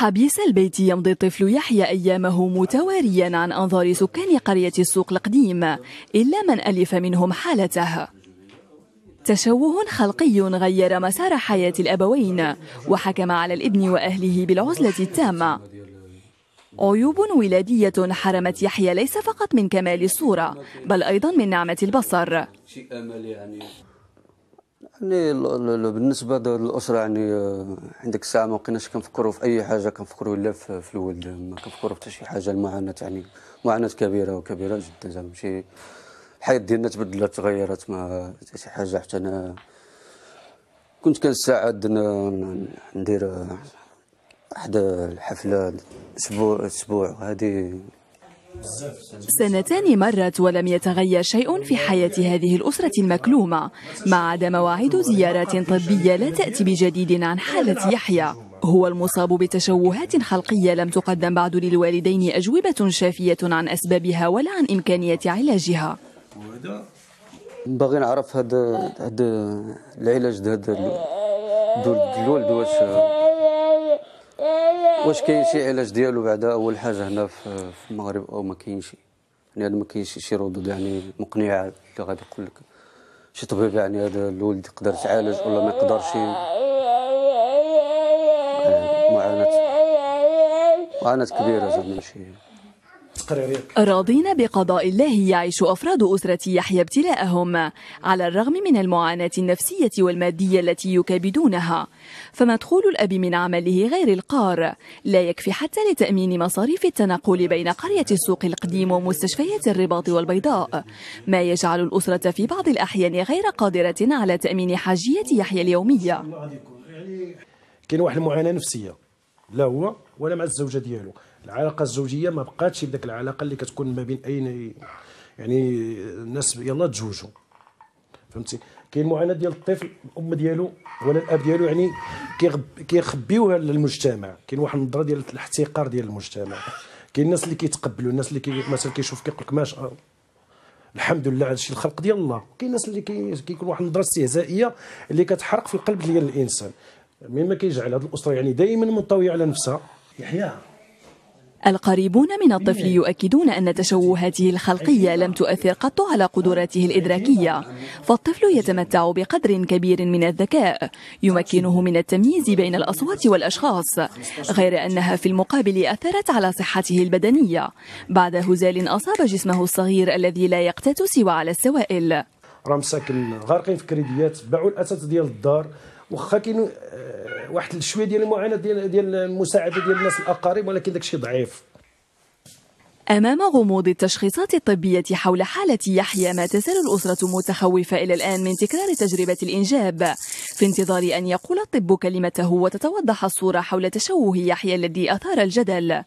حبيس البيت يمضي الطفل يحيى أيامه متواريا عن أنظار سكان قرية السوق القديم إلا من ألف منهم حالته تشوه خلقي غير مسار حياة الأبوين وحكم على الابن وأهله بالعزلة التامة عيوب ولادية حرمت يحيى ليس فقط من كمال الصورة بل أيضا من نعمة البصر يعني بالنسبه للاسره يعني آه، عندك الساعه ما بقيناش كنفكروا في اي حاجه كنفكروا الا في, الولد ما كنفكروا في حتى شي حاجه المعاناه يعني معاناه كبيره وكبيره جدا زعما ماشي الحياه ديالنا تبدلت تغيرت ما حتى شي حاجه حتى انا كنت كنساعد ندير آه، احد الحفله اسبوع اسبوع هذه سنتان مرت ولم يتغير شيء في حياة هذه الأسرة المكلومة ما عدا مواعيد زيارات طبية لا تأتي بجديد عن حالة يحيى هو المصاب بتشوهات خلقية لم تقدم بعد للوالدين أجوبة شافية عن أسبابها ولا عن إمكانية علاجها باغي نعرف هذا هذا العلاج هذا الولد واش واش كاين شي علاج ديالو بعدا اول حاجه هنا في المغرب او ما كاينش يعني هذا ما كاينش شي ردود يعني مقنعه اللي غادي يقول لك شي طبيب يعني هذا الولد يقدر يتعالج ولا ما يقدرش معاناه معاناه كبيره زعما ماشي راضين بقضاء الله يعيش أفراد أسرة يحيى ابتلاءهم على الرغم من المعاناة النفسية والمادية التي يكابدونها فمدخول الأب من عمله غير القار لا يكفي حتى لتأمين مصاريف التنقل بين قرية السوق القديم ومستشفيات الرباط والبيضاء ما يجعل الأسرة في بعض الأحيان غير قادرة على تأمين حاجية يحيى اليومية كان واحد المعاناة نفسية لا هو ولا مع الزوجه ديالو العلاقه الزوجيه ما بقاتش بداك العلاقه اللي كتكون ما بين اين يعني الناس يلا تزوجوا فهمتي كاين معاناه ديال الطفل الام ديالو ولا الاب ديالو يعني كيخبيوها للمجتمع كاين واحد النظره ديال الاحتقار ديال المجتمع كاين الناس اللي كيتقبلوا الناس اللي كي مثلا كيشوف كيقول لك ماش آه، الحمد لله على الشيء الخلق ديال الله كاين الناس اللي كيكون كي واحد النظره استهزائيه اللي كتحرق في القلب ديال الانسان مما ما كيجعل هذه الاسره يعني دائما منطويه على نفسها يحياها القريبون من الطفل إيه. يؤكدون أن تشوهاته الخلقية إيه. لم تؤثر قط على قدراته إيه. الإدراكية فالطفل يتمتع بقدر كبير من الذكاء يمكنه من التمييز بين الأصوات والأشخاص غير أنها في المقابل أثرت على صحته البدنية بعد هزال أصاب جسمه الصغير الذي لا يقتات سوى على السوائل راه مساكن غارقين في كريديات باعوا الأثاث ديال الدار واخا كاين آه، واحد الشويه ديال المعاناه ديال ديال المساعده ديال الناس الاقارب ولكن داكشي ضعيف أمام غموض التشخيصات الطبية حول حالة يحيى ما تزال الأسرة متخوفة إلى الآن من تكرار تجربة الإنجاب في انتظار أن يقول الطب كلمته وتتوضح الصورة حول تشوه يحيى الذي أثار الجدل